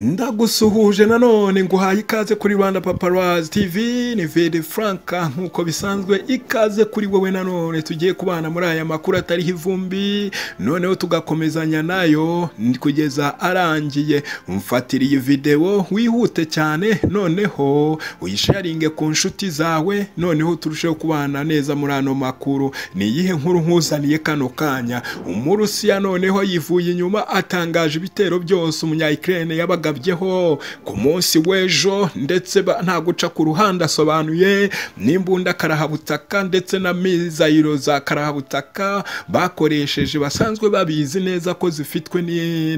ndagusuhuje nanone nguhaye ikaze kuri rwanda paparazi TV ni vede franka nk'uko bisanzwe ikaze kuri wowe nanone tugiye kubana muri aya makuru atariho ivumbi noneho tugakomezanya nayo kugeza arangiye mfatira iyi videwo wihute cyane noneho uyisharinge ku nshuti zawe noneho turusheho kubana neza muri ano makuru ni iyihe nkuru nkuzaniye kano kanya umurusiya noneho yivuye inyuma atangaje ibitero byose umunyayikirere yabaga bagabyeho ku munsi w'ejo ndetse ntaguca ku ruhande asobanuye n'imbunda karahabutaka ndetse na mizayiro za karahabutaka bakoresheje basanzwe babizi neza ko zifitwe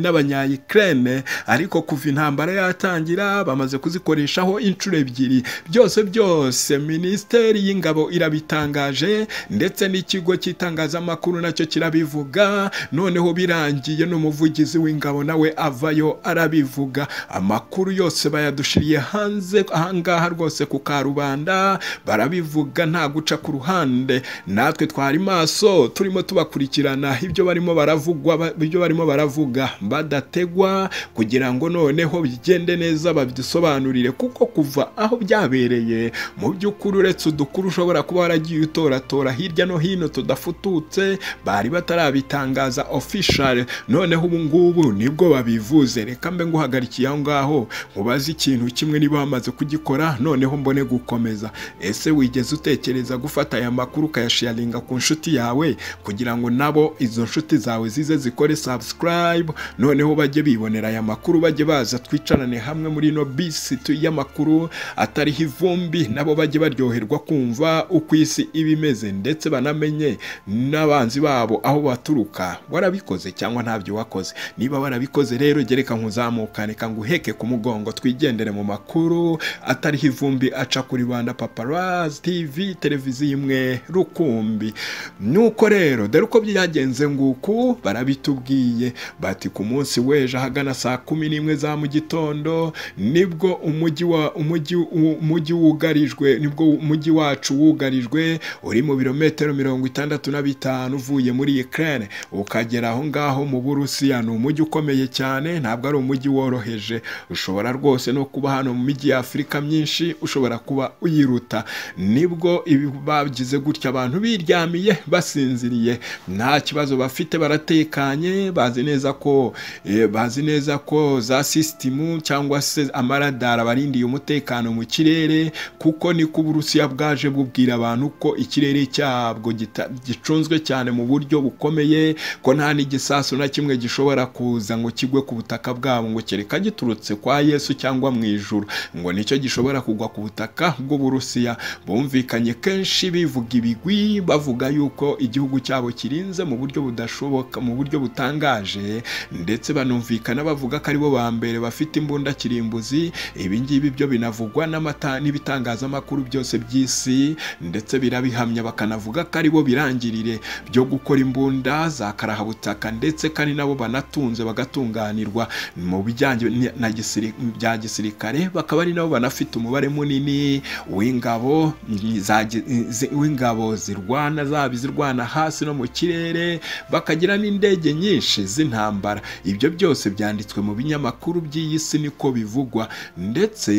n'abanyayikirene ariko kuva intambara yatangira bamaze kuzikoreshaho inshuro ebyiri byose byose minisiteri y'ingabo irabitangaje ndetse n'ikigo cy'itangazamakuru nacyo kirabivuga noneho birangiye n'umuvugizi w'ingabo nawe avayo arabivuga kuvuga amakuru yose bayadushiriye hanze ahangaha rwose ku karubanda barabivuga nta guca ku ruhande natwe twari maso turimo tubakurikirana ibyo barimo baravugwa ibyo barimo baravuga badategwa kugira ngo noneho bigende neza babidusobanurire kuko kuva aho byabereye mu by'ukuri uretse udukuru ushobora kuba waragiye utoratora hirya no hino tudafututse bari batarabitangaza ofishare noneho ubu ngubu nibwo babivuze reka mbe nguhagarike banyandikiye aho ngaho nkubaze ikintu kimwe niba wamaze kugikora noneho mbone gukomeza ese wigeze utekereza gufata aya makuru ukayasharinga ku nshuti yawe kugira ngo nabo izo nshuti zawe zize zikore subscribe noneho bajye bibonera aya makuru bajye baza twicarane hamwe muri ino bisi y'amakuru atariho ivumbi nabo bajye baryoherwa kumva uko isi iba imeze ndetse banamenye n'abanzi babo aho baturuka warabikoze cyangwa ntabyo wakoze niba warabikoze rero gereka nkuzamukane reka nguheke ku mugongo twigendere mu makuru atariho ivumbi aca kuri rwanda paparazi tivi televiziyo imwe rukumbi nuko rero dore uko byagenze nguku barabitubwiye bati ku munsi w'ejo ahagana saa kumi n'imwe za mu gitondo nibwo umujyi wa umujyi umujyi wugarijwe nibwo umujyi wacu wugarijwe uri mu birometero mirongo itandatu na bitanu uvuye muri Ukraine ukagera aho ngaho mu Burusiya ni umujyi ukomeye cyane ntabwo ari umujyi woroheye byoroheje ushobora rwose no kuba hano mu mijyi y'afurika myinshi ushobora kuba uyiruta nibwo bagize gutya abantu biryamiye basinziriye nta kibazo bafite baratekanye bazi neza ko eh, bazi neza ko za sisitimu cyangwa se amaradara barindiye umutekano mu kirere kuko ni ko uburusiya bwaje bubwira abantu ko ikirere cyabwo gicunzwe cyane mu buryo bukomeye ko nta n'igisasu na kimwe gishobora kuza ngo kigwe ku butaka bwabo ngo kereke kiboneka giturutse kwa yesu cyangwa mu ijuru ngo nicyo gishobora kugwa ku butaka bw'uburusiya bumvikanye kenshi bivuga ibigwi bavuga yuko igihugu cyabo kirinze mu buryo budashoboka mu buryo butangaje ndetse banumvikana bavuga ko aribo ba mbere bafite imbunda kirimbuzi ibingibi byo binavugwa n'ibitangazamakuru byose by'isi ndetse birabihamya bakanavuga ko aribo birangirire byo gukora imbunda za karahabutaka ndetse kandi nabo banatunze bagatunganirwa mu bijyanye bya gisirikare bakaba ari nabo banafite umubare munini w'ingabo w'ingabo zirwana zaba izirwana hasi no mu kirere bakagira n'indege nyinshi z'intambara ibyo byose byanditswe mu binyamakuru by'iyi si niko bivugwa ndetse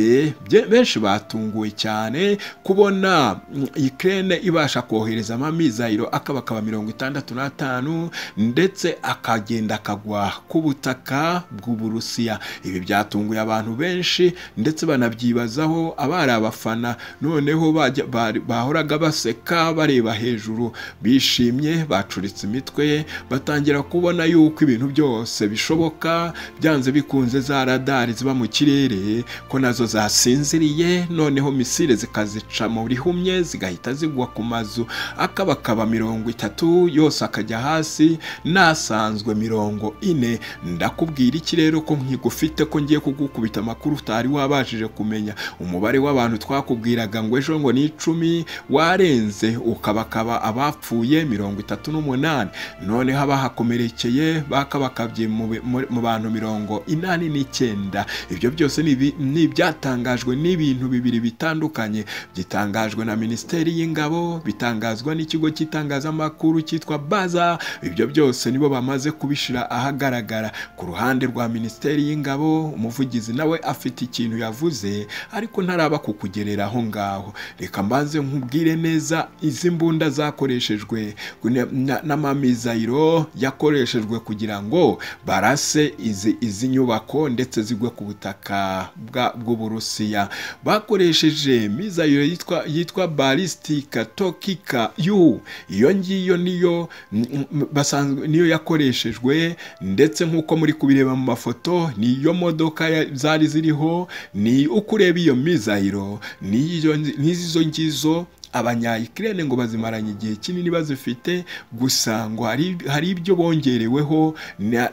benshi batunguwe cyane kubona ikirere ibasha kohereza amamizayiro akaba mirongo itandatu n'atanu ndetse akagenda akagwa ku butaka bw'uburusiya ibi byatunguye abantu benshi ndetse banabyibazaho abari abafana noneho bahoraga baseka bareba hejuru bishimye bacuritse imitwe batangira kubona yuko ibintu byose bishoboka byanze bikunze za radari ziba mu kirere ko nazo zasinziriye noneho misile zikazica mu rihumye zigahita zigwa ku mazu akaba akaba mirongo itatu yose akajya hasi nasanzwe mirongo ine ndakubwira iki rero ko nkigufi ufite ko ngiye kugukubita amakuru utari wabashije kumenya umubare w'abantu twakubwiraga ngo ejo ngo ni icumi warenze ukabakaba abapfuye mirongo itatu n'umunani noneho abahakomerekeye bakabakabye mu bantu mirongo inani n'icyenda ibyo byose ni ibyatangajwe n'ibintu bibiri bitandukanye byitangajwe na minisiteri y'ingabo bitangazwa n'ikigo cy'itangazamakuru cyitwa baza ibyo byose nibo bamaze kubishyira ahagaragara ku ruhande rwa minisiteri y'ingabo mugabo umuvugizi nawe afite ikintu yavuze ariko ntaraba kukugerera aho ngaho reka mbanze nkubwire neza izi mbunda zakoreshejwe n'amamizayiro yakoreshejwe kugira ngo barase izi nyubako ndetse zigwe ku butaka bw'uburusiya bakoresheje mizayiro yitwa balistika tokika yu iyo ngiyo niyo niyo yakoreshejwe ndetse nk'uko muri kubireba mu mafoto niyo iyo modoka zari ziriho ni ukureba iyo mizahiro n'izo ngizo abanyayikirere ngo bazimaranye igihe kinini bazifite gusa ngo hari ibyo bongereweho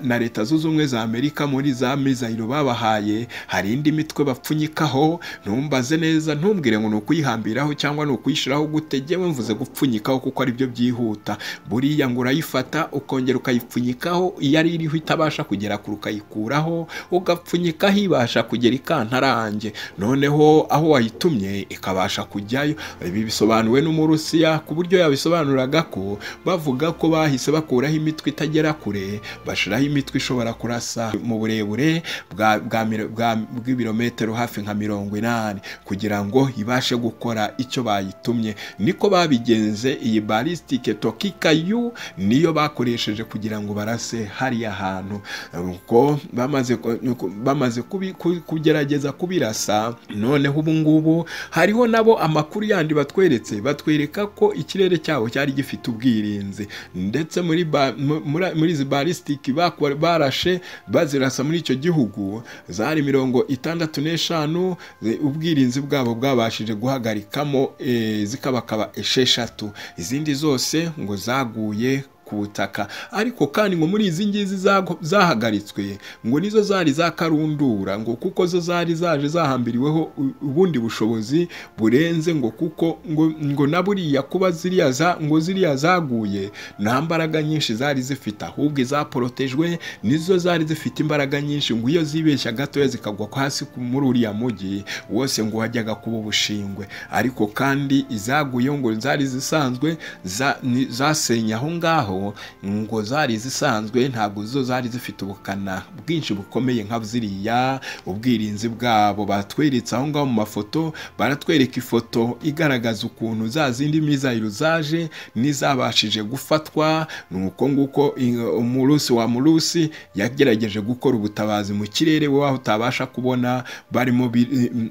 na leta zunze ubumwe za amerika muri za mizayiro babahaye hari indi mitwe bapfunyikaho ntumbaze neza ntumbwire ngo ni ukuyihambiraho cyangwa ni ukuyishyiraho gutegewe mvuze gupfunyikaho kuko ari byo byihuta buriya ngo urayifata ukongera ukayipfunyikaho iyo ari iriho itabasha kugera kure ukayikuraho ugapfunyikaho ibasha kugera ikantarange noneho aho wayitumye ikabasha kujyayo ibi bisobanura yasobanuwe n'umurusiya ku buryo yabisobanuraga ko bavuga ko bahise bakuraho imitwe itagera kure bashiraho imitwe ishobora kurasa mu burebure bw'ibirometero hafi nka mirongo inani kugira ngo ibashe gukora icyo bayitumye niko babigenze iyi barisitike tokikayu niyo bakoresheje kugira ngo barase hariya hantu ubwo bamaze kugerageza kubirasa noneho ubungubu hariho nabo amakuru yandi batwereka ndetse batwereka ko ikirere cyabo cyari gifite ubwirinzi ndetse muri muri izi barisitiki barashe bazirasa muri icyo gihugu zari mirongo itandatu n'eshanu ubwirinzi bwabo bwabashije guhagarikamo eh, zikabakaba esheshatu izindi zose ngo zaguye ku butaka ariko kandi ngo muri izi ngizi zahagaritswe ngo nizo zari zakarundura ngo kuko zo zari zaje zahambiriweho ubundi bushobozi burenze ngo kuko ngo na buriya kuba ziriya za ngo ziriya zaguye nta mbaraga nyinshi zari zifite ahubwo izaporotejwe nizo zari zifite imbaraga nyinshi ngo iyo zibeshya gatoya zikagwa hasi muri uriya mujyi wose ngo wajyaga kuba ubushingwe ariko kandi izaguye ngo zari zisanzwe zasenye aho ngaho zawo ngo zari zisanzwe ntabwo zo zari zifite ubukana bwinshi bukomeye nka ziriya ubwirinzi bwabo batweretse aho ngaho mu mafoto baratwereka ifoto igaragaza ukuntu za zindi mizayiro zaje n'izabashije gufatwa ni uko nguko umurusi wa murusi yagerageje gukora ubutabazi mu kirere wowe aho utabasha kubona barimo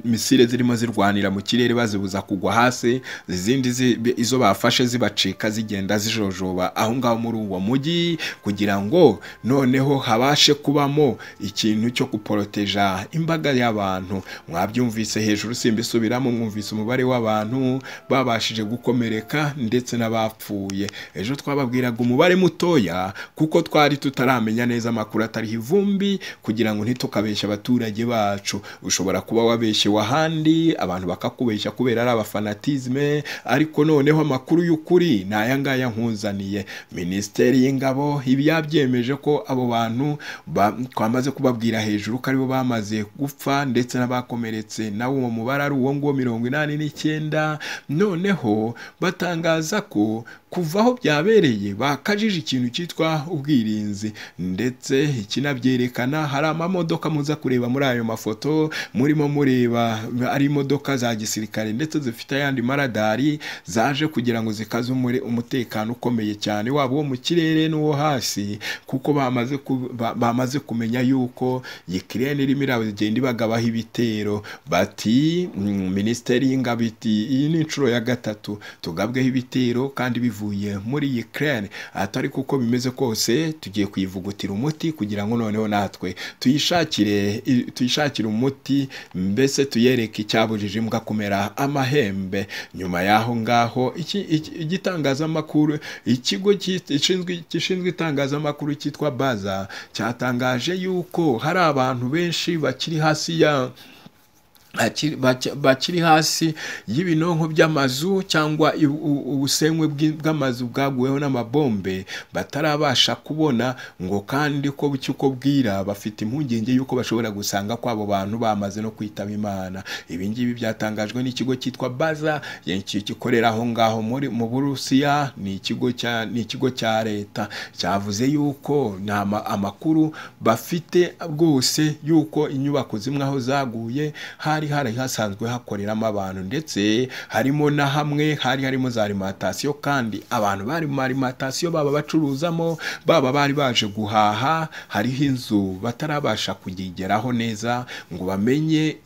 misire zirimo zirwanira mu kirere bazibuza kugwa hasi izindi izo bafashe zibacika zigenda zijojoba aho ngaho muri uwo mujyi kugira ngo noneho habashe kubamo ikintu cyo guporoteja imbaga y'abantu mwabyumvise hejuru simbisubiramo mwumvise umubare w'abantu babashije gukomereka ndetse n'abapfuye ejo twababwiraga umubare mutoya kuko twari tutaramenya neza amakuru atariho ivumbi kugira ngo ntitukabeshye abaturage bacu ushobora kuba wabeshyewe ahandi abantu bakakubeshya kubera ari abafanatizme ariko noneho amakuru y'ukuri ni aya ngaya nkuzaniye minisiteri y'ingabo ibi ko abo bantu twamaze kubabwira hejuru ko aribo bamaze gupfa ndetse n'abakomeretse nawe uwo mubare ari uwo nguwo mirongo inani n'icyenda noneho batangaza ko kuva aho byabereye bakajije ikintu cyitwa ubwirinzi ndetse ikinabyerekana hari amamodoka muza kureba muri ayo mafoto murimo mureba ari imodoka za gisirikare ndetse zifite ayandi maradari zaje kugira ngo zikaze umutekano ukomeye cyane wabo uwo mu kirere n'uwo hasi kuko bamaze bamaze kumenya yuko yikirere irimo iragenda ibagabaho ibitero bati mm, minisiteri y'ingabo iti iyi ni inshuro ya gatatu tugabweho ibitero kandi bivuye muri yikirere atari kuko bimeze kose tugiye kuyivugutira umuti kugira ngo noneho natwe tuyishakire tuyishakire umuti mbese tuyereke icyabujije imbwa kumera amahembe nyuma y'aho ngaho igitangazamakuru ikigo cy'i gishinzwe itangazamakuru cyitwa baza cyatangaje yuko hari abantu benshi bakiri hasi ya bakiri hasi y'ibinonko by'amazu cyangwa ubusenywe bw'amazu bwaguweho n'amabombe batarabasha kubona ngo kandi ko bucyo uko bwira bafite impungenge y'uko bashobora gusanga ko abo bantu bamaze no kwitaba imana ibi byatangajwe n'ikigo cyitwa baza gikorera aho ngaho mu burusiya ni ikigo cya leta cyavuze yuko ni amakuru bafite rwose y'uko inyubako zimwe aho zaguye hari hari hari hasanzwe hakoreramo abantu ndetse harimo na hamwe hari harimo za alimantasiyo kandi abantu bari mu alimantasiyo baba bacuruzamo baba bari baje guhaha hariho inzu batarabasha kugigeraho neza ngo bamenye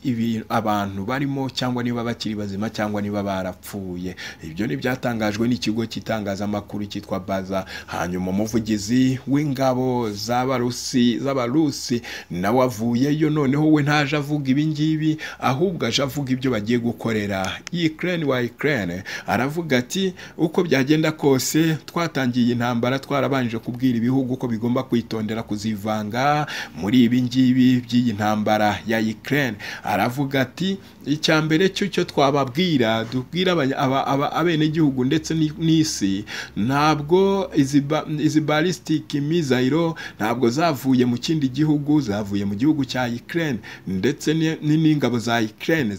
abantu barimo cyangwa niba bakiri bazima cyangwa niba barapfuye ibyo ni byatangajwe n'ikigo cy'itangazamakuru cyitwa baza hanyuma umuvugizi w'ingabo z'abarusi z'abarusi nawe avuyeyo noneho we ntaje avuga ibingibi ahubwo aje avuga ibyo bagiye gukorera Ukraine wa Ukraine aravuga ati uko byagenda kose twatangiye intambara twarabanje kubwira ibihugu uko bigomba kwitondera kuzivanga muri ibi ngibi by'iyi ntambara ya Ukraine aravuga ati icya mbere cyo twababwira dubwira abenegihugu ndetse n'isi ntabwo izi balisitiki mizayiro ntabwo zavuye mu kindi gihugu zavuye mu gihugu cya Ukraine ndetse n'ingabo za za Ukraine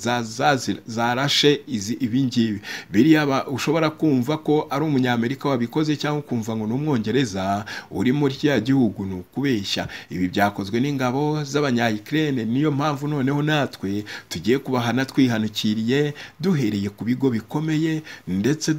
zarashe izi ibingibi biriya ushobora kumva ko ari umunyamerika wabikoze cyangwa ukumva ngo ni umwongereza uri muri kiriya gihugu ni ukubeshya ibi byakozwe n'ingabo z'abanya Ukraine niyo mpamvu noneho natwe tugiye kubahana twihanukiriye duhereye ku bigo bikomeye ndetse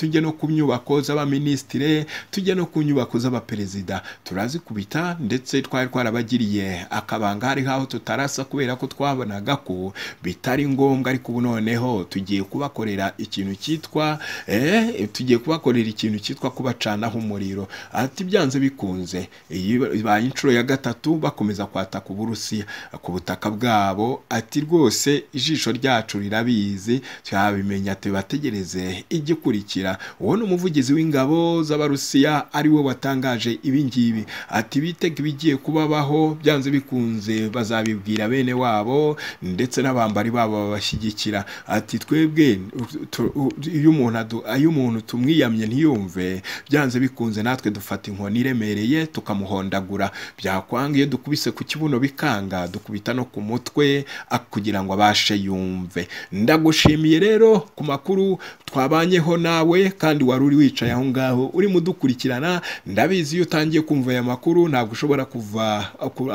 tujye no ku nyubako z'abaminisitire tujye no ku nyubako z'abaperezida turazikubita ndetse twari twarabagiriye akabanga hari nk'aho tutarasa kubera ko twabonaga ko bitari ngombwa ariko ubu noneho tugiye kubakorera ikintu cyitwa eh, tugiye kubakorera ikintu cyitwa kubacanaho umuriro ati byanze bikunze iyi inshuro ya gatatu bakomeza kwataka uburusiya ku butaka bwabo ati rwose ijisho ryacu rirabizi twabimenya tubategereze igikurikira uwo ni umuvugizi w'ingabo z'abarusiya ari we watangaje ibingibi ati bitega ibigiye kubabaho byanze bikunze bazabibwira bene wabo babo ndetse n'abambari babo babashyigikira ati twebwe iyo umuntu iyo umuntu tumwiyamye ntiyumve byanze bikunze natwe dufata inkoni iremereye tukamuhondagura byakwanga iyo dukubise ku kibuno bikanga dukubita no ku mutwe kugira ngo abashe yumve ndagushimiye rero ku makuru twabanyeho nawe kandi wari uri wicaye aho ngaho urimo udukurikirana ndabizi iyo utangiye kumva aya makuru ntabwo ushobora kuva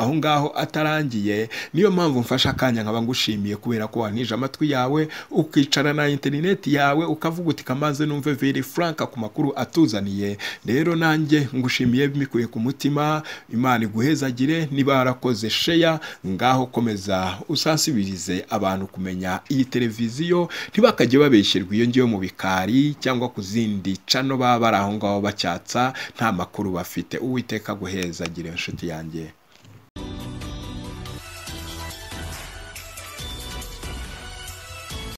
aho ngaho atarangiye niyo mpamvu ufashe akanya nkaba ngushimiye kubera ko wanije amatwi yawe ukicara na interineti yawe ukavuga uti kamaze numve veri furanka ku makuru atuzaniye rero nanjye ngushimiye bimikuye ku mutima imana iguhezagire niba warakoze sheya ngaho komeza usasibirize abantu kumenya iyi televiziyo ntibakajye babeshyerwa iyo ngiyo mu bikari cyangwa ku zindi cano baba bari aho ngaho bacyatsa nta makuru bafite uwiteka guhezagire inshuti yanjye